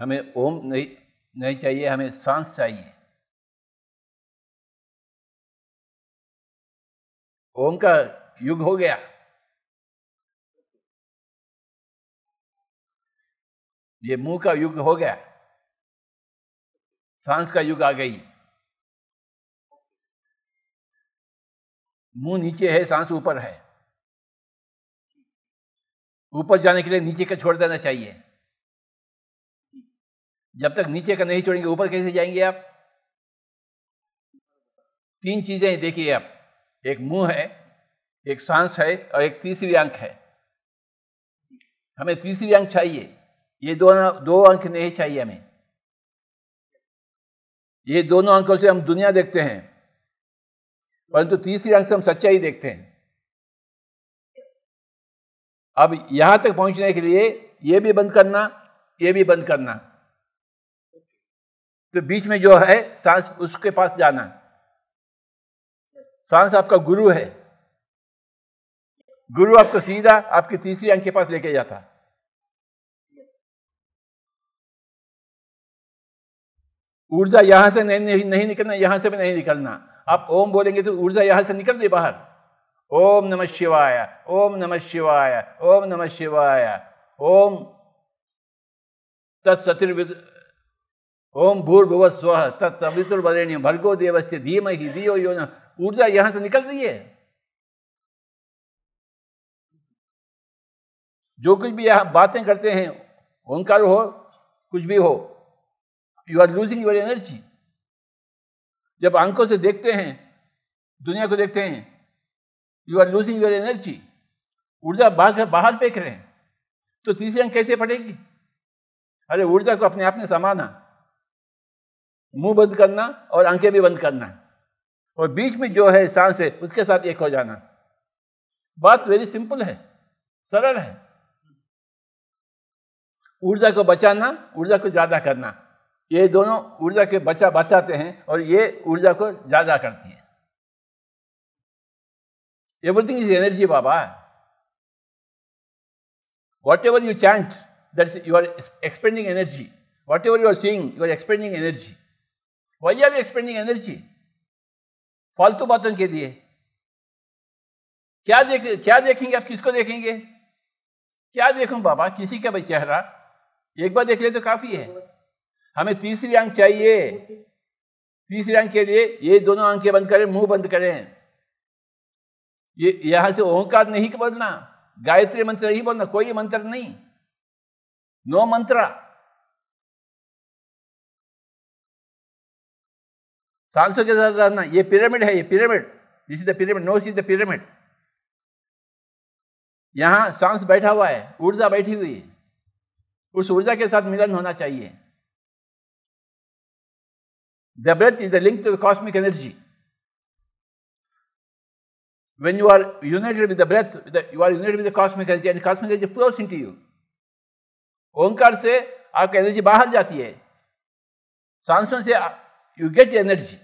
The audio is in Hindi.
हमें ओम नहीं नहीं चाहिए हमें सांस चाहिए ओम का युग हो गया ये मुंह का युग हो गया सांस का युग आ गई मुंह नीचे है सांस ऊपर है ऊपर जाने के लिए नीचे का छोड़ देना चाहिए जब तक नीचे का नहीं छोड़ेंगे ऊपर कैसे जाएंगे आप तीन चीजें देखिए आप एक मुंह है एक सांस है और एक तीसरी अंक है हमें तीसरी अंक चाहिए ये दोनों दो अंक नहीं चाहिए हमें ये दोनों अंकों से हम दुनिया देखते हैं परंतु तो तीसरी अंक से हम सच्चाई देखते हैं अब यहां तक पहुंचने के लिए ये भी बंद करना ये भी बंद करना तो बीच में जो है सांस उसके पास जाना सांस आपका गुरु है गुरु आपको सीधा आपकी तीसरी अंग के पास लेके जाता ऊर्जा यहां से नहीं नहीं, नहीं निकलना यहां से भी नहीं निकलना आप ओम बोलेंगे तो ऊर्जा यहां से निकल रही बाहर ओम नमः शिवाय ओम नमः शिवाय ओम नमः शिवाय ओम तत्सतिर्विद ओम भूर्भुव स्व तत्सवितुर्वरेण्य भर्गो देवस्थे धीम ही दियो यो ऊर्जा यहां से निकल रही है जो कुछ भी यहां बातें करते हैं ओंकार हो कुछ भी हो you are losing your energy जब आंखों से देखते हैं दुनिया को देखते हैं you are losing your energy ऊर्जा बाहर बाहर फेंक रहे हैं तो तीसरी अंक कैसे पड़ेगी अरे ऊर्जा को अपने आप ने समाना मुंह बंद करना और आंखें भी बंद करना और बीच में जो है सांस है उसके साथ एक हो जाना बात वेरी सिंपल है सरल है ऊर्जा को बचाना ऊर्जा को ज़्यादा करना ये दोनों ऊर्जा के बचा बचाते हैं और ये ऊर्जा को ज़्यादा करती है एवरीथिंग इज एनर्जी बाबा whatever you chant that you are expending energy whatever you are seeing you are expending energy वही आर यू एक्सपेंडिंग एनर्जी फालतू बातों के लिए क्या देख क्या देखेंगे आप किसको देखेंगे क्या देखूं बाबा किसी का भी चेहरा एक बार देख ले तो काफी है हमें तीसरी आंख चाहिए तीसरी आंख के लिए ये दोनों आंखें बंद करें मुंह बंद करें ये यहां से ओंकार नहीं बोलना गायत्री मंत्र नहीं बोलना कोई मंत्र नहीं नो मंत्रा सांसों के साथ रहना ये पिरामिड है ये pyramid this is the pyramid nose is the pyramid यहाँ सांस बैठा हुआ है ऊर्जा बैठी हुई है उस ऊर्जा के साथ मिलन होना चाहिए the breath is the link to the cosmic energy when you are united with the breath with the, you are united with the cosmic energy and cosmic energy flows into ओंकार से आपकी एनर्जी बाहर जाती है सांसों से you get energy.